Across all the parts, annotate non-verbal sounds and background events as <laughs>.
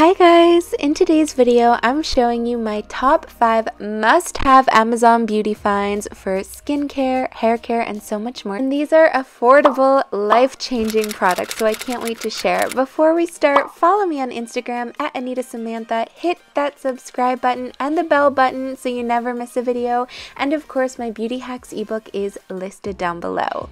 Hi guys! In today's video, I'm showing you my top 5 must-have Amazon beauty finds for skincare, hair care, and so much more. And these are affordable, life-changing products, so I can't wait to share. Before we start, follow me on Instagram at Anita Samantha, hit that subscribe button and the bell button so you never miss a video, and of course my beauty hacks ebook is listed down below.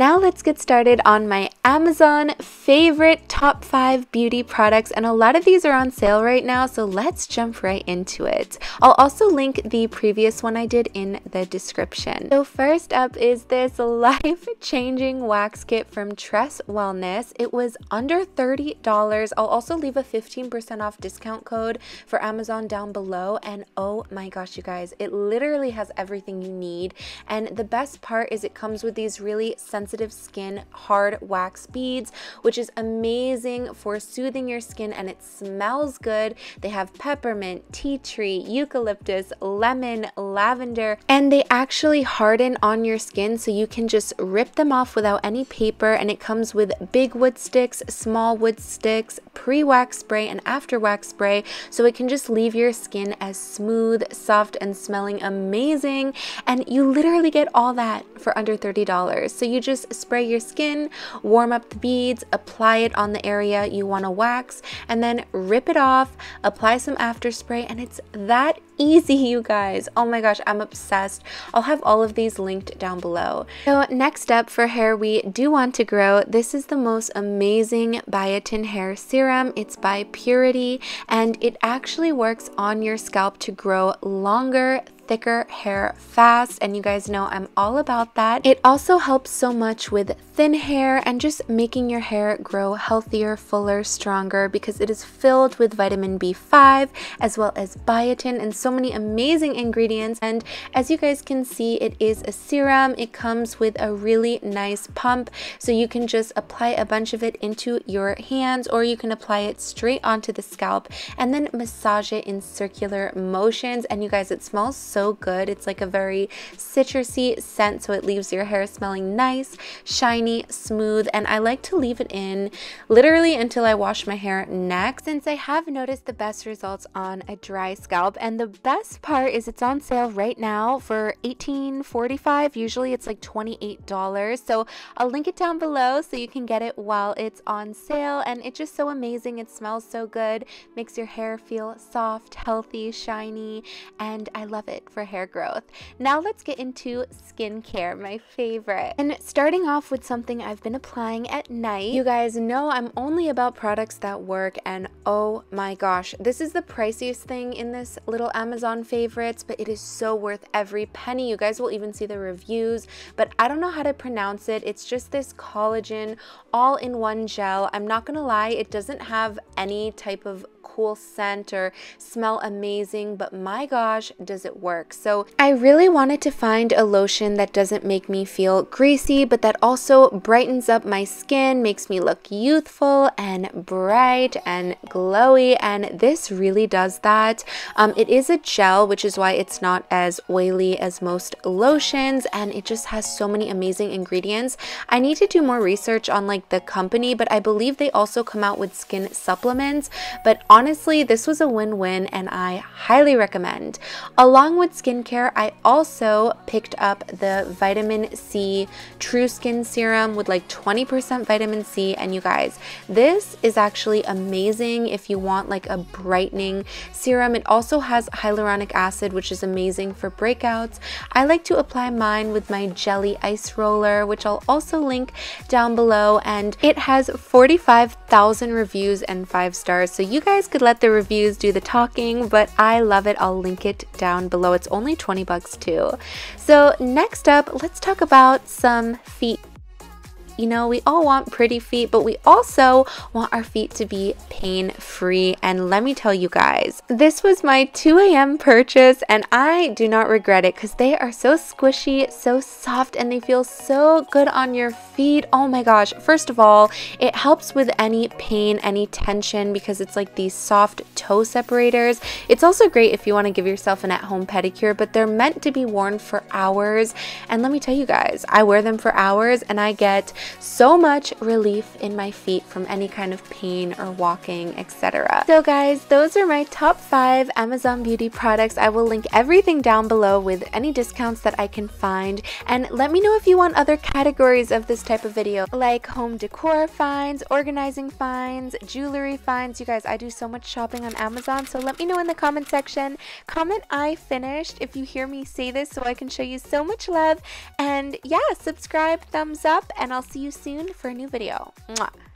Now let's get started on my Amazon favorite top five beauty products. And a lot of these are on sale right now, so let's jump right into it. I'll also link the previous one I did in the description. So first up is this <laughs> life-changing wax kit from Tress Wellness. It was under $30. I'll also leave a 15% off discount code for Amazon down below. And oh my gosh, you guys, it literally has everything you need. And the best part is it comes with these really sensitive sensitive skin hard wax beads, which is amazing for soothing your skin and it smells good. They have peppermint, tea tree, eucalyptus, lemon, lavender, and they actually harden on your skin so you can just rip them off without any paper. And it comes with big wood sticks, small wood sticks, pre wax spray, and after wax spray. So it can just leave your skin as smooth, soft, and smelling amazing. And you literally get all that for under $30. So you just just spray your skin, warm up the beads, apply it on the area you want to wax, and then rip it off, apply some after spray, and it's that easy, <laughs> you guys. Oh my gosh, I'm obsessed. I'll have all of these linked down below. So next up for hair we do want to grow, this is the most amazing biotin hair serum. It's by Purity and it actually works on your scalp to grow longer, thicker hair fast and you guys know I'm all about that. It also helps so much with thin hair and just making your hair grow healthier, fuller, stronger because it is filled with vitamin B5 as well as biotin and so many amazing ingredients. And as you guys can see, it is a serum. It comes with a really nice pump so you can just apply a bunch of it into your hands or you can apply it straight onto the scalp and then massage it in circular motions. And you guys, it smells so good. It's like a very citrusy scent so it leaves your hair smelling nice, shiny, shiny, smooth, and I like to leave it in literally until I wash my hair next since I have noticed the best results on a dry scalp. And the best part is it's on sale right now for $18.45. Usually it's like $28. So I'll link it down below so you can get it while it's on sale. And it's just so amazing. It smells so good, makes your hair feel soft, healthy, shiny, and I love it for hair growth. Now let's get into skincare, my favorite. And starting off with something I've been applying at night. You guys know I'm only about products that work and oh my gosh, this is the priciest thing in this little Amazon favorites, but it is so worth every penny. You guys will even see the reviews, but I don't know how to pronounce it. It's just this collagen all-in-one gel. I'm not gonna lie, it doesn't have any type of cool scent or smell amazing, but my gosh, does it work. So I really wanted to find a lotion that doesn't make me feel greasy, but that also brightens up my skin, makes me look youthful and bright and glowy, and this really does that. Um, it is a gel, which is why it's not as oily as most lotions, and it just has so many amazing ingredients. I need to do more research on like the company, but I believe they also come out with skin supplements, but on Honestly, this was a win-win and I highly recommend. Along with skincare, I also picked up the vitamin C True Skin Serum with like 20% vitamin C and you guys, this is actually amazing if you want like a brightening serum. It also has hyaluronic acid, which is amazing for breakouts. I like to apply mine with my jelly ice roller, which I'll also link down below. And it has 45,000 reviews and five stars. So you guys could let the reviews do the talking, but I love it. I'll link it down below. It's only 20 bucks too. So next up, let's talk about some feet you know, we all want pretty feet, but we also want our feet to be pain free. And let me tell you guys, this was my 2 a.m. purchase, and I do not regret it because they are so squishy, so soft, and they feel so good on your feet. Oh my gosh. First of all, it helps with any pain, any tension because it's like these soft toe separators. It's also great if you want to give yourself an at home pedicure, but they're meant to be worn for hours. And let me tell you guys, I wear them for hours and I get so much relief in my feet from any kind of pain or walking, etc. So guys, those are my top five Amazon beauty products. I will link everything down below with any discounts that I can find. And let me know if you want other categories of this type of video, like home decor finds, organizing finds, jewelry finds. You guys, I do so much shopping on Amazon, so let me know in the comment section. Comment I finished if you hear me say this so I can show you so much love. And yeah, subscribe, thumbs up, and I'll see see you soon for a new video. Mwah.